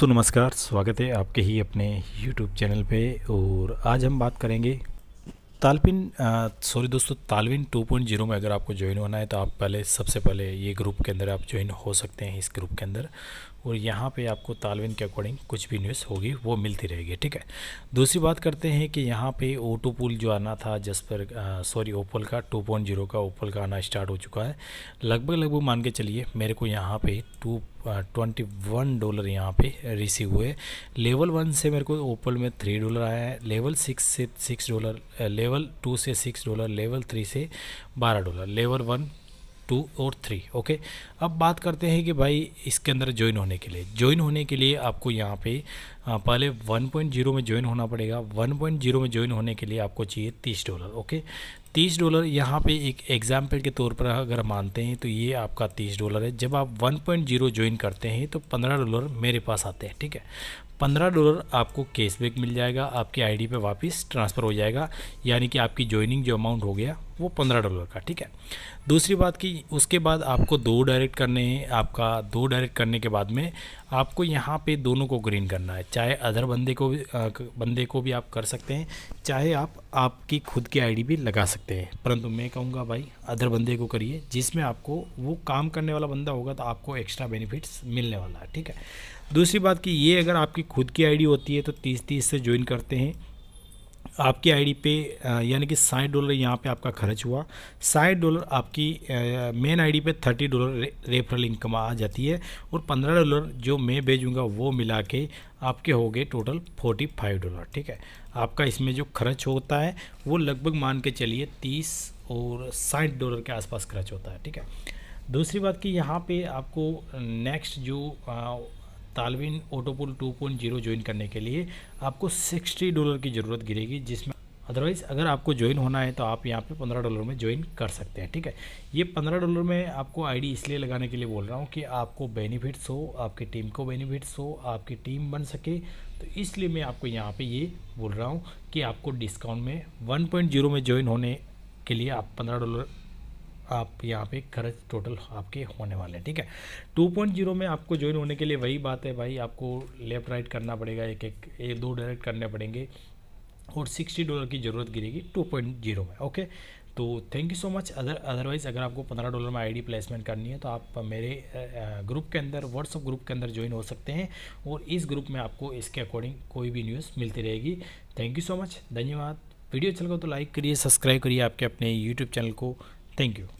तो नमस्कार स्वागत है आपके ही अपने YouTube चैनल पे और आज हम बात करेंगे तालपिन सॉरी दोस्तों तालविन 2.0 में अगर आपको ज्वाइन होना है तो आप पहले सबसे पहले ये ग्रुप के अंदर आप ज्वाइन हो सकते हैं इस ग्रुप के अंदर और यहाँ पे आपको तालविन के अकॉर्डिंग कुछ भी न्यूज़ होगी वो मिलती रहेगी ठीक है दूसरी बात करते हैं कि यहाँ पे ओटो पुल जो आना था जसपर सॉरी ओपल का 2.0 का ओपल का आना स्टार्ट हो चुका है लगभग लगभग मान के चलिए मेरे को यहाँ पे टू ट्वेंटी वन डॉलर यहाँ पे रिसीव हुए लेवल वन से मेरे को ओपल में थ्री डॉलर आया है लेवल सिक्स से सिक्स डॉलर लेवल टू से सिक्स डॉलर लेवल थ्री से बारह डॉलर लेवल वन टू और थ्री ओके अब बात करते हैं कि भाई इसके अंदर ज्वाइन होने के लिए ज्वाइन होने के लिए आपको यहाँ पे हाँ, पहले 1.0 में ज्वाइन होना पड़ेगा 1.0 में ज्वाइन होने के लिए आपको चाहिए तीस डॉलर ओके तीस डॉलर यहाँ पे एक एग्जाम्पल के तौर पर अगर मानते हैं तो ये आपका तीस डॉलर है जब आप 1.0 ज्वाइन करते हैं तो पंद्रह डॉलर मेरे पास आते हैं ठीक है पंद्रह डॉलर आपको कैशबैक मिल जाएगा आपकी आईडी पे वापस ट्रांसफ़र हो जाएगा यानी कि आपकी ज्वाइनिंग जो अमाउंट हो गया वो पंद्रह डॉलर का ठीक है दूसरी बात कि उसके बाद आपको दो डायरेक्ट करने हैं आपका दो डायरेक्ट करने के बाद में आपको यहाँ पे दोनों को ग्रीन करना है चाहे अदर बंदे को भी आ, बंदे को भी आप कर सकते हैं चाहे आप आपकी खुद की आईडी भी लगा सकते हैं परंतु मैं कहूँगा भाई अदर बंदे को करिए जिसमें आपको वो काम करने वाला बंदा होगा तो आपको एक्स्ट्रा बेनिफिट्स मिलने वाला है ठीक है दूसरी बात कि ये अगर आपकी खुद की आईडी होती है तो तीस तीस से ज्वाइन करते हैं आपकी आईडी पे यानी कि साठ डॉलर यहाँ पे आपका खर्च हुआ साठ डॉलर आपकी मेन आईडी पे थर्टी डॉलर रेफरल इनकम आ जाती है और पंद्रह डॉलर जो मैं भेजूँगा वो मिला के आपके हो गए टोटल फोर्टी फाइव डॉलर ठीक है आपका इसमें जो खर्च होता है वो लगभग मान के चलिए तीस और साठ डॉलर के आसपास खर्च होता है ठीक है दूसरी बात कि यहाँ पे आपको नेक्स्ट जो तालविन ओटोपुल 2.0 ज्वाइन करने के लिए आपको 60 डॉलर की ज़रूरत गिरेगी जिसमें अदरवाइज़ अगर आपको ज्वाइन होना है तो आप यहाँ पे पंद्रह डॉलर में ज्वाइन कर सकते हैं ठीक है ये पंद्रह डॉलर में आपको आईडी इसलिए लगाने के लिए बोल रहा हूँ कि आपको बेनिफिट्स हो आपकी टीम को बेनिफिट्स हो आपकी टीम बन सके तो इसलिए मैं आपको यहाँ पे ये बोल रहा हूँ कि आपको डिस्काउंट में वन पॉइंट जीरो में ज्वाइन होने के लिए आप पंद्रह डॉलर आप यहाँ पे खर्च टोटल आपके होने वाले हैं ठीक है 2.0 में आपको ज्वाइन होने के लिए वही बात है भाई आपको लेफ़्ट राइट करना पड़ेगा एक एक एक दो डायरेक्ट करने पड़ेंगे और सिक्सटी डॉलर की ज़रूरत गिरेगी टू पॉइंट जीरो में ओके तो thank you so much other otherwise अगर आपको पंद्रह डॉलर में आईडी प्लेसमेंट करनी है तो आप मेरे ग्रुप के अंदर व्हाट्सअप ग्रुप के अंदर ज्वाइन हो सकते हैं और इस ग्रुप में आपको इसके अकॉर्डिंग कोई भी न्यूज़ मिलती रहेगी थैंक यू सो मच धन्यवाद वीडियो अच्छा लगा तो लाइक करिए सब्सक्राइब करिए आपके अपने यूट्यूब चैनल को Thank you.